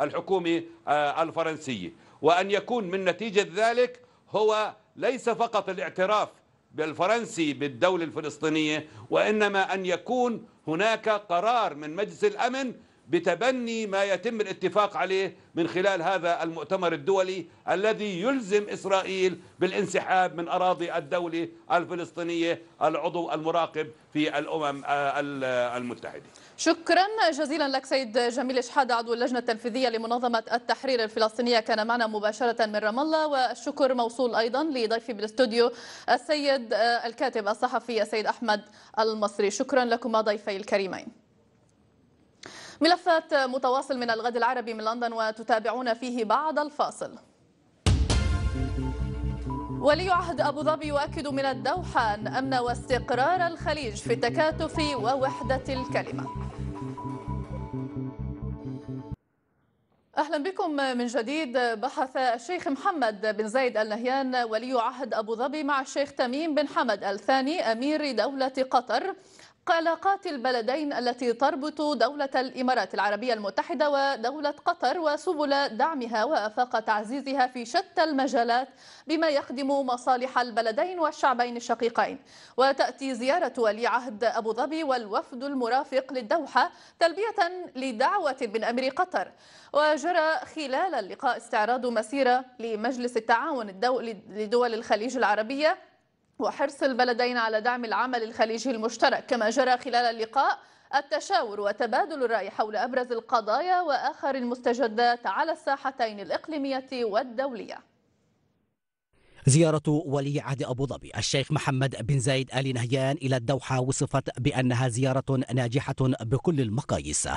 الحكومة آه، الفرنسية وأن يكون من نتيجة ذلك هو ليس فقط الاعتراف بالفرنسي بالدولة الفلسطينية وإنما أن يكون هناك قرار من مجلس الأمن بتبني ما يتم الاتفاق عليه من خلال هذا المؤتمر الدولي الذي يلزم إسرائيل بالانسحاب من أراضي الدولة الفلسطينية العضو المراقب في الأمم آه، آه، المتحدة شكرا جزيلا لك سيد جميل شحادة عضو اللجنة التنفيذية لمنظمة التحرير الفلسطينية كان معنا مباشرة من رام الله والشكر موصول أيضا لضيفي بالاستوديو السيد آه، الكاتب الصحفي السيد أحمد المصري شكرا لكما ضيفي الكريمين ملفات متواصل من الغد العربي من لندن وتتابعون فيه بعد الفاصل ولي عهد أبو ظبي يؤكد من الدوحة أن أمن واستقرار الخليج في التكاتف ووحدة الكلمة اهلا بكم من جديد بحث الشيخ محمد بن زايد النهيان ولي عهد ابو ظبي مع الشيخ تميم بن حمد الثاني امير دوله قطر علاقات البلدين التي تربط دولة الإمارات العربية المتحدة ودولة قطر وسبل دعمها وآفاق تعزيزها في شتى المجالات بما يخدم مصالح البلدين والشعبين الشقيقين وتأتي زيارة ولي عهد أبو ظبي والوفد المرافق للدوحة تلبية لدعوة من أمير قطر وجرى خلال اللقاء استعراض مسيرة لمجلس التعاون لدول الخليج العربية وحرص البلدين على دعم العمل الخليجي المشترك كما جرى خلال اللقاء التشاور وتبادل الرأي حول أبرز القضايا وآخر المستجدات على الساحتين الإقليمية والدولية زيارة ولي عهد أبو ظبي الشيخ محمد بن زايد آل نهيان إلى الدوحة وصفت بأنها زيارة ناجحة بكل المقاييس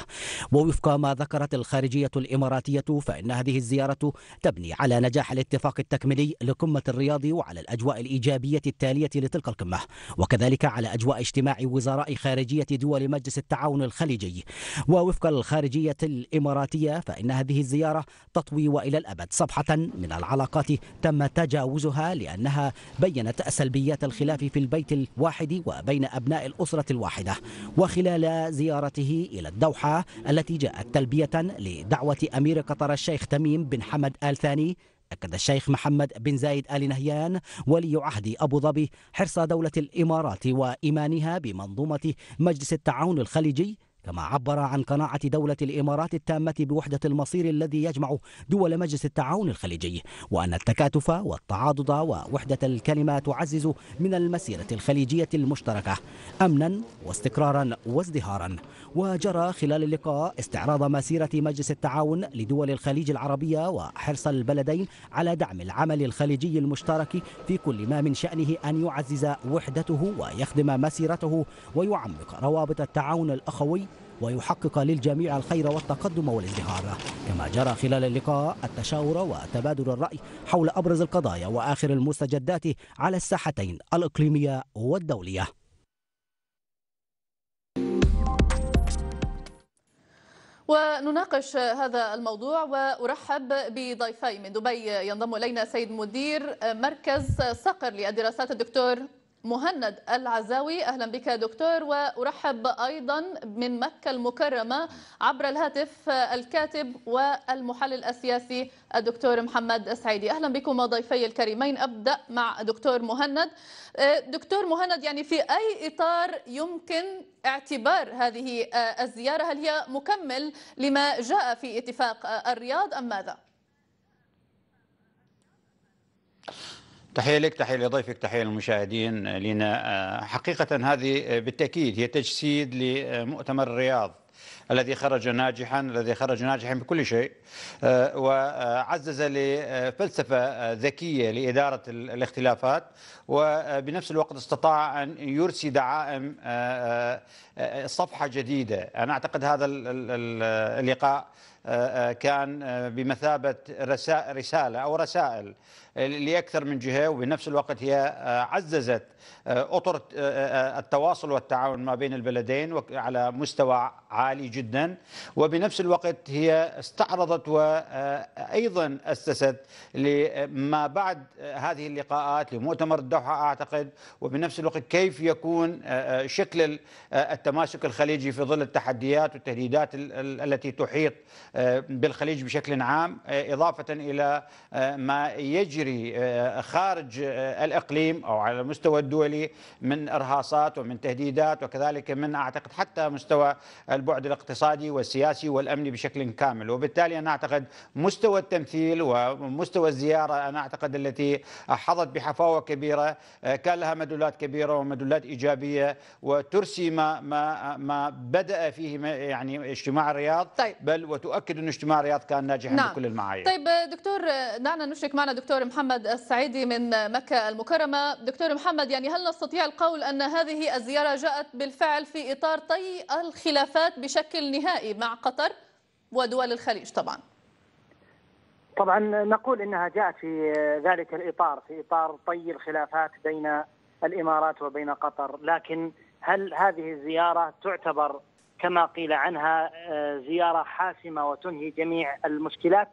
ووفق ما ذكرت الخارجية الإماراتية فإن هذه الزيارة تبني على نجاح الاتفاق التكميلي لقمة الرياض وعلى الأجواء الإيجابية التالية لتلك القمة وكذلك على أجواء اجتماع وزراء خارجية دول مجلس التعاون الخليجي ووفق الخارجية الإماراتية فإن هذه الزيارة تطوي وإلى الأبد صفحة من العلاقات تم تجاوزها تناولها لأنها بينت سلبيات الخلاف في البيت الواحد وبين أبناء الأسرة الواحدة وخلال زيارته إلى الدوحة التي جاءت تلبية لدعوة أمير قطر الشيخ تميم بن حمد آل ثاني أكد الشيخ محمد بن زايد آل نهيان ولي عهد أبو ظبي حرص دولة الإمارات وإيمانها بمنظومة مجلس التعاون الخليجي كما عبر عن قناعة دولة الإمارات التامة بوحدة المصير الذي يجمع دول مجلس التعاون الخليجي وأن التكاتف والتعاضد ووحدة الكلمة تعزز من المسيرة الخليجية المشتركة أمنا واستقرارا وازدهارا وجرى خلال اللقاء استعراض مسيرة مجلس التعاون لدول الخليج العربية وحرص البلدين على دعم العمل الخليجي المشترك في كل ما من شأنه أن يعزز وحدته ويخدم مسيرته ويعمق روابط التعاون الأخوي ويحقق للجميع الخير والتقدم والازدهار كما جرى خلال اللقاء التشاور وتبادل الرأي حول أبرز القضايا وآخر المستجدات على الساحتين الإقليمية والدولية ونناقش هذا الموضوع وارحب بضيفي من دبي ينضم الينا سيد مدير مركز صقر للدراسات الدكتور مهند العزاوي أهلا بك دكتور وأرحب أيضا من مكة المكرمة عبر الهاتف الكاتب والمحلل السياسي الدكتور محمد السعيدي أهلا بكم ضيفي الكريمين أبدأ مع دكتور مهند آه، دكتور مهند يعني في أي إطار يمكن اعتبار هذه آه، الزيارة هل هي مكمل لما جاء في اتفاق آه، الرياض أم ماذا؟ تحية لك تحية لضيفك تحية للمشاهدين آه، لنا آه، حقيقة هذه آه، بالتأكيد هي تجسيد لمؤتمر الرياض الذي خرج ناجحا الذي خرج ناجحا بكل شيء وعزز لفلسفة ذكية لإدارة الاختلافات وبنفس الوقت استطاع أن يرسي دعائم صفحة جديدة أنا أعتقد هذا اللقاء كان بمثابة رسالة أو رسائل لأكثر من جهة وبنفس الوقت هي آه، عززت آه، أطر آه، التواصل والتعاون ما بين البلدين على مستوى عالي جدا وبنفس الوقت هي استعرضت وأيضا أسست لما بعد هذه اللقاءات لمؤتمر الدوحة أعتقد وبنفس الوقت كيف يكون شكل التماسك الخليجي في ظل التحديات والتهديدات التي تحيط بالخليج بشكل عام إضافة إلى ما يجري تجري آه، خارج آه، الإقليم أو على المستوى الدولي من إرهاصات ومن تهديدات وكذلك من أعتقد حتى مستوى البعد الاقتصادي والسياسي والأمني بشكل كامل وبالتالي أنا أعتقد مستوى التمثيل ومستوى الزيارة أنا أعتقد التي حظت بحفاوة كبيرة آه، كان لها مدلولات كبيرة ومدلولات إيجابية وترسي ما, ما, ما بدأ فيه يعني اجتماع الرياض طيب. بل وتؤكد أن اجتماع الرياض كان ناجحا نعم. بكل المعايير طيب دكتور دعنا نشرك معنا دكتور محمد محمد السعيدي من مكة المكرمة دكتور محمد يعني هل نستطيع القول أن هذه الزيارة جاءت بالفعل في إطار طي الخلافات بشكل نهائي مع قطر ودول الخليج طبعا طبعا نقول أنها جاءت في ذلك الإطار في إطار طي الخلافات بين الإمارات وبين قطر لكن هل هذه الزيارة تعتبر كما قيل عنها زياره حاسمه وتنهي جميع المشكلات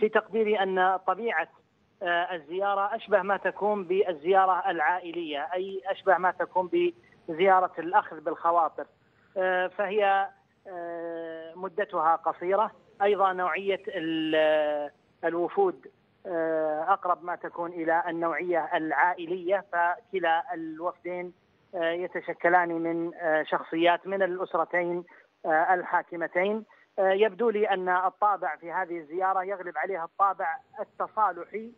في تقديري ان طبيعه آه، الزيارة أشبه ما تكون بالزيارة العائلية أي أشبه ما تكون بزيارة الأخذ بالخواطر آه، فهي آه، مدتها قصيرة أيضا نوعية الوفود أقرب ما تكون إلى النوعية العائلية فكلا الوفدين يتشكلان من شخصيات من الأسرتين الحاكمتين يبدو لي ان الطابع في هذه الزياره يغلب عليها الطابع التصالحي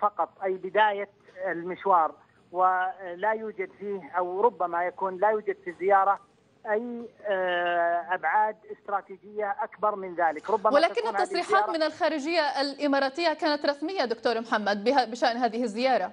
فقط اي بدايه المشوار ولا يوجد فيه او ربما يكون لا يوجد في الزياره اي آه، ابعاد استراتيجيه اكبر من ذلك ربما ولكن التصريحات من الخارجيه الاماراتيه كانت رسميه دكتور محمد بشان هذه الزياره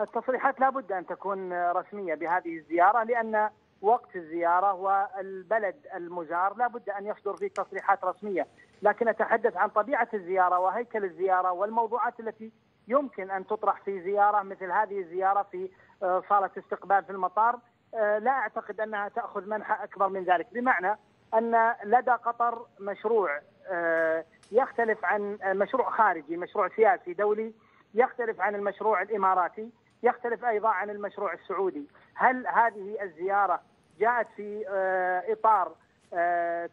التصريحات لا بد ان تكون رسميه بهذه الزياره لان وقت الزياره والبلد المزار لا بد ان يصدر فيه تصريحات رسميه لكن اتحدث عن طبيعه الزياره وهيكل الزياره والموضوعات التي يمكن ان تطرح في زياره مثل هذه الزياره في آه، صاله استقبال في المطار آه، لا اعتقد انها تاخذ منحى اكبر من ذلك بمعنى ان لدى قطر مشروع آه، يختلف عن مشروع خارجي مشروع سياسي دولي يختلف عن المشروع الاماراتي يختلف ايضا عن المشروع السعودي هل هذه الزياره جاءت في اطار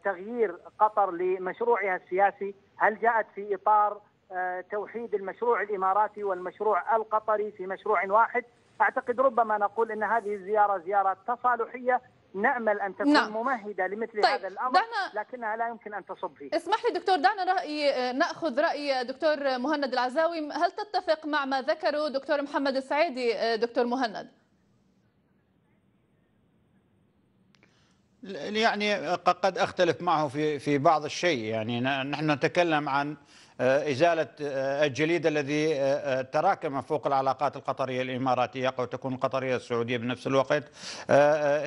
تغيير قطر لمشروعها السياسي هل جاءت في اطار آه، توحيد المشروع الاماراتي والمشروع القطري في مشروع واحد اعتقد ربما نقول ان هذه الزياره زياره تصالحيه نامل ان تكون نعم. ممهده لمثل طيب. هذا الامر دعنا... لكنها لا يمكن ان تصب فيه اسمح لي دكتور دعنا راي ناخذ راي دكتور مهند العزاوي هل تتفق مع ما ذكره دكتور محمد السعيدي آه، دكتور مهند يعني قد اختلف معه في في بعض الشيء يعني نحن نتكلم عن آه، إزالة آه، الجليد الذي آه، تراكم فوق العلاقات القطرية الإماراتية تكون القطرية السعودية بنفس الوقت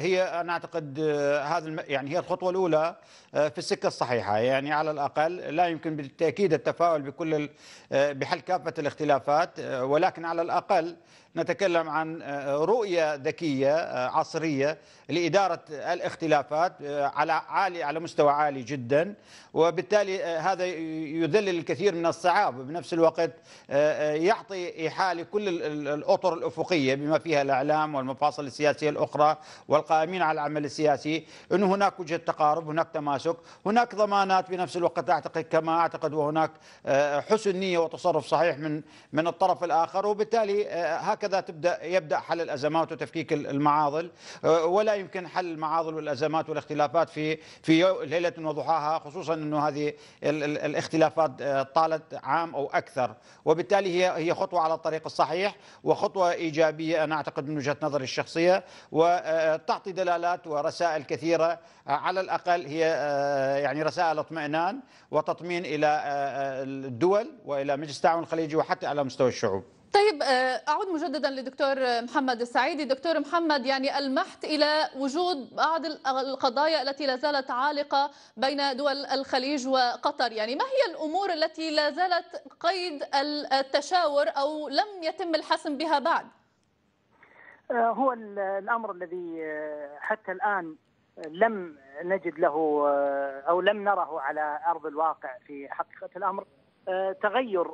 هي أنا أعتقد هذا يعني هي الخطوة الأولى في السكة الصحيحة يعني على الأقل لا يمكن بالتأكيد التفاؤل بكل بحل كافة الاختلافات ولكن على الأقل نتكلم عن آه، رؤية ذكية آه، عصرية لإدارة الاختلافات آه، على عالي على مستوى عالي جدا وبالتالي هذا يذلل الكثير من الصعاب وبنفس الوقت يعطي إيحاء لكل الأطر الأفقية بما فيها الإعلام والمفاصل السياسية الأخرى والقائمين على العمل السياسي أن هناك وجهة تقارب هناك تماسك هناك ضمانات بنفس الوقت أعتقد كما أعتقد وهناك حسن نية وتصرف صحيح من من الطرف الآخر وبالتالي هكذا هكذا تبدا يبدا حل الازمات وتفكيك المعاضل أه، ولا يمكن حل المعاضل والازمات والاختلافات في في ليله وضحاها خصوصا انه هذه الاختلافات أه، طالت عام او اكثر وبالتالي هي هي خطوه على الطريق الصحيح وخطوه ايجابيه انا اعتقد من وجهه نظري الشخصيه وتعطي أه، دلالات ورسائل كثيره على الاقل هي يعني رسائل اطمئنان وتطمين الى الدول والى مجلس التعاون الخليجي وحتى على مستوى الشعوب طيب آه، اعود مجددا لدكتور محمد السعيدي دكتور محمد يعني المحت الى وجود بعض القضايا التي لا زالت عالقه بين دول الخليج وقطر يعني ما هي الامور التي لا زالت قيد التشاور او لم يتم الحسم بها بعد آه، هو الامر الذي آه، حتى الان لم نجد له او لم نره على ارض الواقع في حقيقه الامر آه، تغير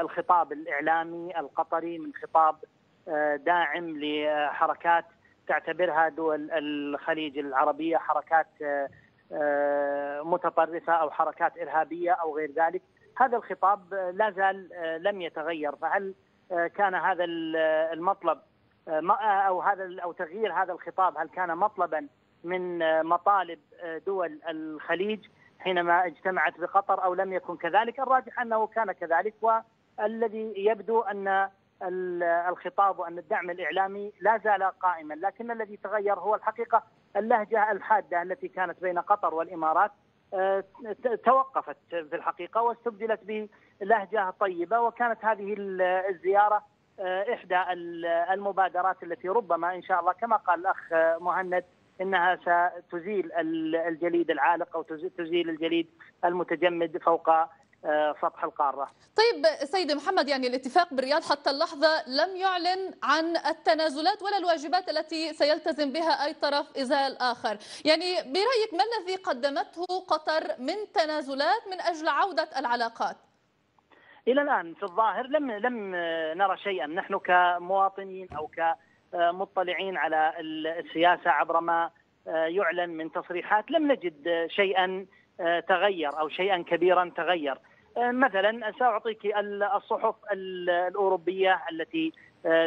الخطاب الاعلامي القطري من خطاب آه، داعم لحركات تعتبرها دول الخليج العربيه حركات آه، متطرفه او حركات ارهابيه او غير ذلك، هذا الخطاب لا زال لم يتغير فهل كان هذا المطلب او هذا او تغيير هذا الخطاب هل كان مطلبا من مطالب دول الخليج؟ حينما اجتمعت بقطر أو لم يكن كذلك الراجح أنه كان كذلك والذي يبدو أن الخطاب وأن الدعم الإعلامي لا زال قائما لكن الذي تغير هو الحقيقة اللهجة الحادة التي كانت بين قطر والإمارات آه، توقفت في الحقيقة واستبدلت بلهجة طيبة وكانت هذه الزيارة آه، إحدى المبادرات التي ربما إن شاء الله كما قال الأخ مهند انها ستزيل الجليد العالق او تزيل الجليد المتجمد فوق آه، سطح القاره. طيب سيد محمد يعني الاتفاق بالرياض حتى اللحظه لم يعلن عن التنازلات ولا الواجبات التي سيلتزم بها اي طرف ازاء الاخر، يعني برايك ما الذي قدمته قطر من تنازلات من اجل عوده العلاقات؟ الى الان في الظاهر لم لم نرى شيئا نحن كمواطنين او ك آه، مطلعين على السياسه عبر ما آه، يعلن من تصريحات لم نجد شيئا آه، تغير او شيئا كبيرا تغير. مثلا ساعطيك الصحف الاوروبيه التي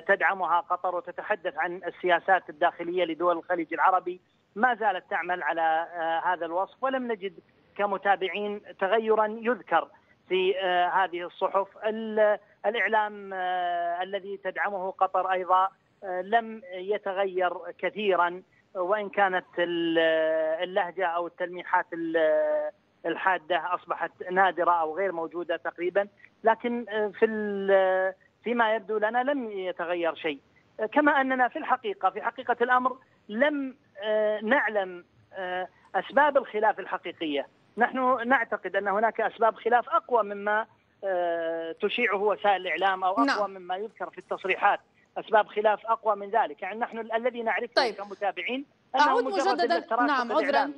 تدعمها قطر وتتحدث عن السياسات الداخليه لدول الخليج العربي ما زالت تعمل على هذا الوصف ولم نجد كمتابعين تغيرا يذكر في هذه الصحف الاعلام الذي تدعمه قطر ايضا لم يتغير كثيرا وان كانت اللهجه او التلميحات الحاده اصبحت نادره او غير موجوده تقريبا لكن في فيما يبدو لنا لم يتغير شيء كما اننا في الحقيقه في حقيقه الامر لم آه، نعلم آه، اسباب الخلاف الحقيقيه نحن نعتقد ان هناك اسباب خلاف اقوى مما آه، تشيعه وسائل الاعلام او اقوى نعم. مما يذكر في التصريحات اسباب خلاف اقوى من ذلك يعني نحن الذي نعرفه طيب. كمتابعين اعود مجددا نعم عذرا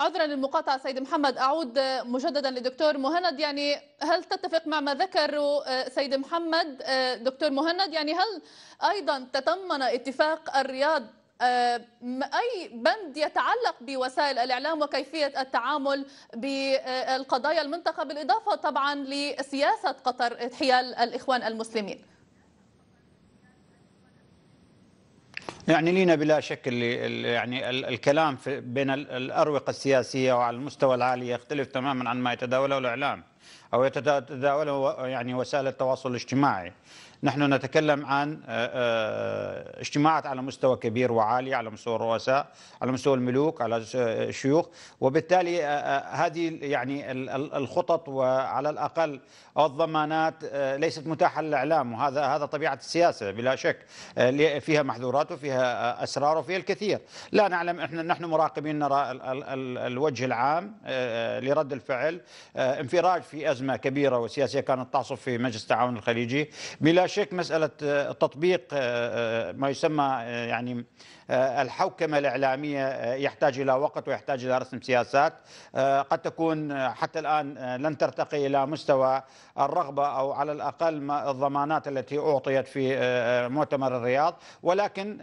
عذرا للمقاطعة سيد محمد أعود مجددا لدكتور مهند يعني هل تتفق مع ما ذكر آه، سيد محمد آه، دكتور مهند يعني هل أيضا تضمن اتفاق الرياض آه، أي بند يتعلق بوسائل الإعلام وكيفية التعامل بالقضايا المنطقة بالإضافة طبعا لسياسة قطر حيال الإخوان المسلمين يعني لينا بلا شك يعني الكلام بين الأروقة السياسية وعلى المستوى العالي يختلف تماما عن ما يتداوله الإعلام أو يتداوله يعني وسائل التواصل الاجتماعي نحن نتكلم عن آه، آه، اجتماعات على مستوى كبير وعالي على مستوى الرؤساء على مستوى الملوك على آه، الشيوخ وبالتالي هذه يعني الخطط وعلى الاقل الضمانات ليست متاحه للاعلام وهذا هذا طبيعه السياسه بلا شك فيها محذورات وفيها اسرار وفيها الكثير لا نعلم احنا نحن مراقبين نرى الوجه العام لرد الفعل انفراج في ازمه كبيره وسياسيه كانت تعصف في مجلس التعاون الخليجي بلا شك مساله آه، التطبيق آه، آه، ما يسمى يعني آه، الحوكمة الإعلامية آه، يحتاج إلى وقت ويحتاج إلى رسم سياسات آه، قد تكون حتى الآن لن ترتقي إلى مستوى الرغبة أو على الأقل الضمانات التي أعطيت في مؤتمر الرياض ولكن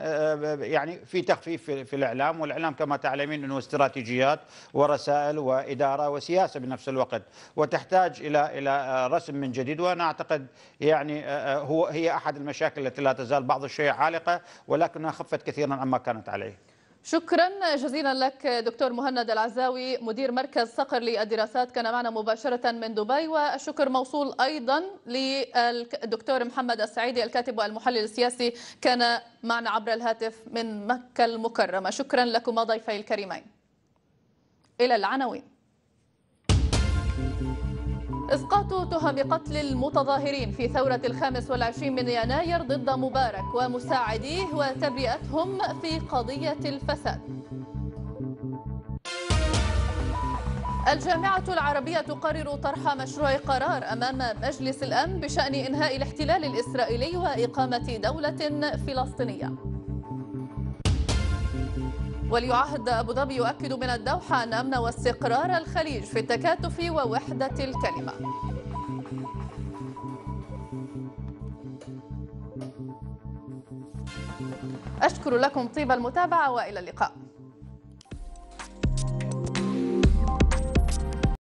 يعني في تخفيف في الإعلام والإعلام كما تعلمين أنه استراتيجيات ورسائل وإدارة وسياسة بنفس الوقت وتحتاج إلى إلى رسم من جديد وأنا أعتقد يعني هو هي أحد المشاكل التي لا تزال بعض الشيء عالقة ولكنها خفت كثيرا عما كانت عليه شكرا جزيلا لك دكتور مهند العزاوي مدير مركز صقر للدراسات كان معنا مباشرة من دبي والشكر موصول أيضا للدكتور محمد السعيدي الكاتب والمحلل السياسي كان معنا عبر الهاتف من مكة المكرمة شكرا لكما ضيفي الكريمين إلى العناوين إسقاط تهم قتل المتظاهرين في ثورة الخامس والعشرين من يناير ضد مبارك ومساعديه وتبرئتهم في قضية الفساد الجامعة العربية تقرر طرح مشروع قرار أمام مجلس الأمن بشأن إنهاء الاحتلال الإسرائيلي وإقامة دولة فلسطينية وليعهد أبو ظبي يؤكد من الدوحة أن أمن واستقرار الخليج في التكاتف ووحدة الكلمة أشكر لكم طيب المتابعة وإلى اللقاء